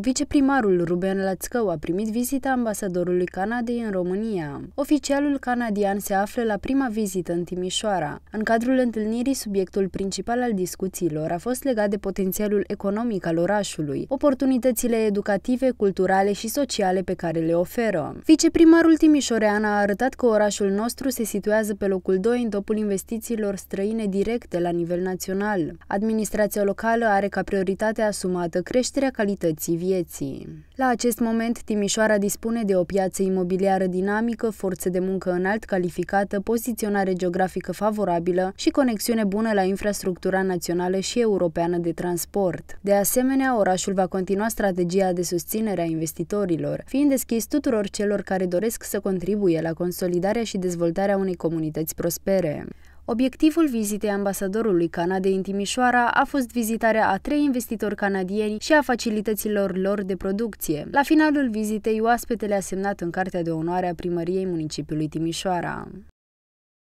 Viceprimarul Ruben Lățcău a primit vizita ambasadorului Canadei în România. Oficialul canadian se află la prima vizită în Timișoara. În cadrul întâlnirii, subiectul principal al discuțiilor a fost legat de potențialul economic al orașului, oportunitățile educative, culturale și sociale pe care le oferă. Viceprimarul Timișorean a arătat că orașul nostru se situează pe locul 2 în topul investițiilor străine directe la nivel național. Administrația locală are ca prioritate asumată creșterea calității vieții vieții. La acest moment, Timișoara dispune de o piață imobiliară dinamică, forță de muncă înalt calificată, poziționare geografică favorabilă și conexiune bună la infrastructura națională și europeană de transport. De asemenea, orașul va continua strategia de susținere a investitorilor, fiind deschis tuturor celor care doresc să contribuie la consolidarea și dezvoltarea unei comunități prospere. Obiectivul vizitei ambasadorului Canadei în Timișoara a fost vizitarea a trei investitori canadieni și a facilităților lor de producție. La finalul vizitei, oaspetele a semnat în Cartea de Onoare a Primăriei Municipiului Timișoara.